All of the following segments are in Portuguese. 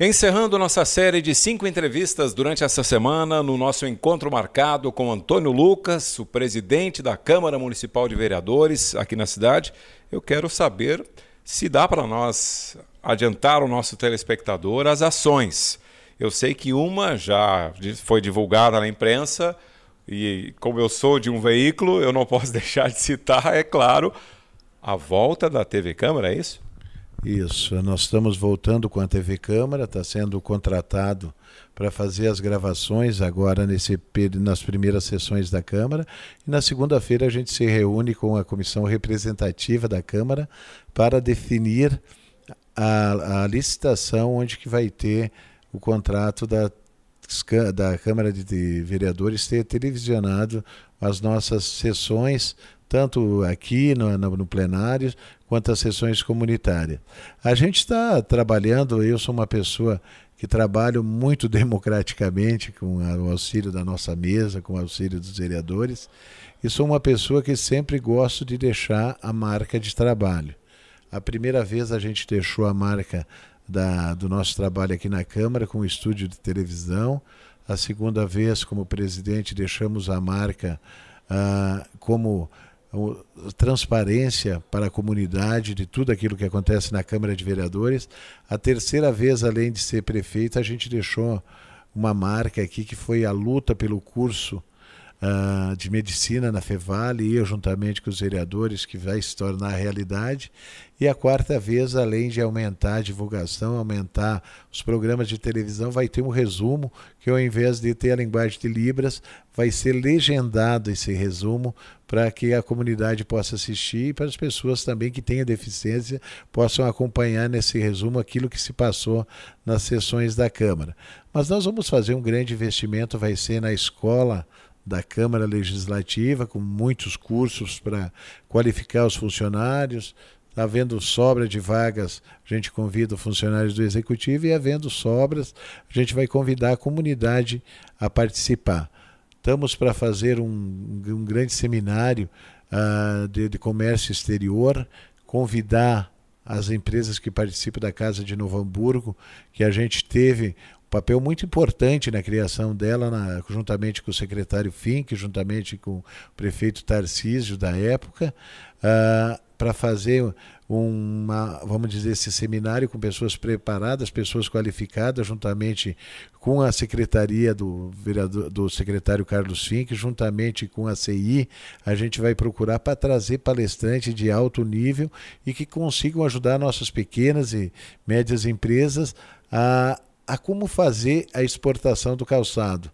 Encerrando nossa série de cinco entrevistas durante essa semana, no nosso encontro marcado com Antônio Lucas, o presidente da Câmara Municipal de Vereadores aqui na cidade, eu quero saber se dá para nós adiantar o nosso telespectador as ações. Eu sei que uma já foi divulgada na imprensa e, como eu sou de um veículo, eu não posso deixar de citar, é claro, a volta da TV Câmara, é isso? Isso, nós estamos voltando com a TV Câmara, está sendo contratado para fazer as gravações agora nesse, nas primeiras sessões da Câmara. E na segunda-feira a gente se reúne com a comissão representativa da Câmara para definir a, a licitação onde que vai ter o contrato da da Câmara de Vereadores ter televisionado as nossas sessões, tanto aqui no, no plenário, quanto as sessões comunitárias. A gente está trabalhando, eu sou uma pessoa que trabalho muito democraticamente com o auxílio da nossa mesa, com o auxílio dos vereadores, e sou uma pessoa que sempre gosto de deixar a marca de trabalho. A primeira vez a gente deixou a marca da, do nosso trabalho aqui na Câmara, com o estúdio de televisão. A segunda vez, como presidente, deixamos a marca ah, como transparência para a comunidade de tudo aquilo que acontece na Câmara de Vereadores. A terceira vez, além de ser prefeito, a gente deixou uma marca aqui que foi a luta pelo curso ah, de Medicina na Fevale, eu juntamente com os vereadores, que vai se tornar realidade. E a quarta vez, além de aumentar a divulgação, aumentar os programas de televisão, vai ter um resumo que, ao invés de ter a linguagem de Libras, vai ser legendado esse resumo para que a comunidade possa assistir e para as pessoas também que têm deficiência possam acompanhar nesse resumo aquilo que se passou nas sessões da Câmara. Mas nós vamos fazer um grande investimento, vai ser na escola da Câmara Legislativa, com muitos cursos para qualificar os funcionários. Tá havendo sobra de vagas, a gente convida funcionários do Executivo e, havendo sobras, a gente vai convidar a comunidade a participar. Estamos para fazer um, um, grande seminário uh, de, de comércio exterior, convidar as empresas que participam da Casa de Novo Hamburgo, que a gente teve papel muito importante na criação dela, na, juntamente com o secretário Fink, juntamente com o prefeito Tarcísio da época, uh, ah, para fazer uma, vamos dizer, esse seminário com pessoas preparadas, pessoas qualificadas, juntamente com a secretaria do vereador, do secretário Carlos Fink, juntamente com a CI, a gente vai procurar para trazer palestrantes de alto nível e que consigam ajudar nossas pequenas e médias empresas a a como fazer a exportação do calçado.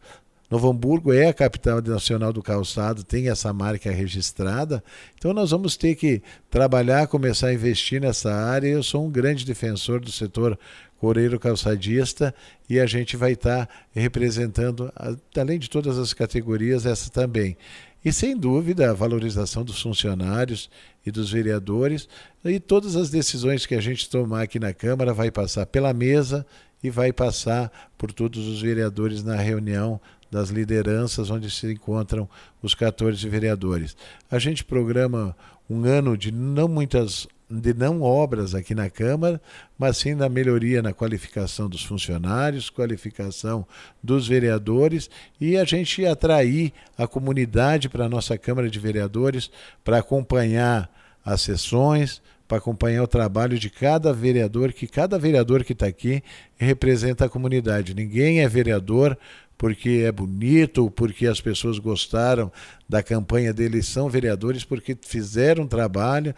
Novo Hamburgo é a capital nacional do calçado, tem essa marca registrada. Então nós vamos ter que trabalhar, começar a investir nessa área. Eu sou um grande defensor do setor coreiro calçadista e a gente vai estar representando, além de todas as categorias, essa também. E sem dúvida, a valorização dos funcionários e dos vereadores e todas as decisões que a gente tomar aqui na Câmara vai passar pela mesa e vai passar por todos os vereadores na reunião das lideranças onde se encontram os 14 vereadores. A gente programa um ano de não muitas de não obras aqui na Câmara, mas sim da melhoria na qualificação dos funcionários, qualificação dos vereadores e a gente atrair a comunidade para a nossa Câmara de Vereadores para acompanhar as sessões, para acompanhar o trabalho de cada vereador, que cada vereador que está aqui representa a comunidade. Ninguém é vereador porque é bonito, porque as pessoas gostaram da campanha dele, são vereadores porque fizeram um trabalho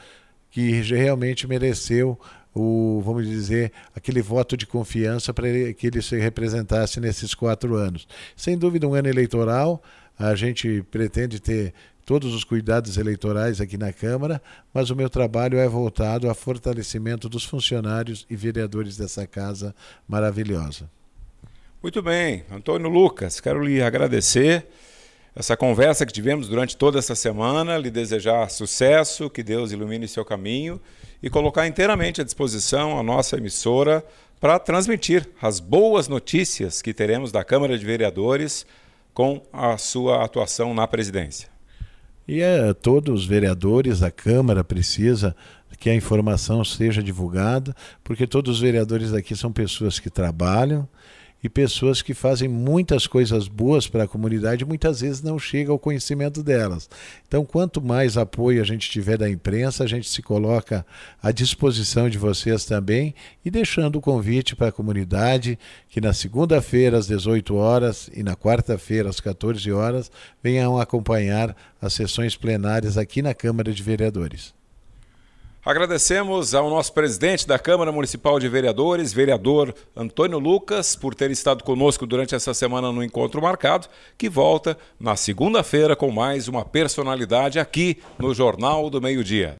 que realmente mereceu o, vamos dizer, aquele voto de confiança para que ele se representasse nesses quatro anos. Sem dúvida, um ano eleitoral, a gente pretende ter todos os cuidados eleitorais aqui na Câmara, mas o meu trabalho é voltado ao fortalecimento dos funcionários e vereadores dessa casa maravilhosa. Muito bem, Antônio Lucas, quero lhe agradecer essa conversa que tivemos durante toda essa semana, lhe desejar sucesso, que Deus ilumine seu caminho e colocar inteiramente à disposição a nossa emissora para transmitir as boas notícias que teremos da Câmara de Vereadores com a sua atuação na presidência. E é, todos os vereadores da Câmara precisa que a informação seja divulgada, porque todos os vereadores daqui são pessoas que trabalham, e pessoas que fazem muitas coisas boas para a comunidade muitas vezes não chega ao conhecimento delas. Então, quanto mais apoio a gente tiver da imprensa, a gente se coloca à disposição de vocês também e deixando o convite para a comunidade que na segunda-feira às 18 horas e na quarta-feira às 14 horas venham acompanhar as sessões plenárias aqui na Câmara de Vereadores. Agradecemos ao nosso presidente da Câmara Municipal de Vereadores, vereador Antônio Lucas, por ter estado conosco durante essa semana no encontro marcado, que volta na segunda-feira com mais uma personalidade aqui no Jornal do Meio-Dia.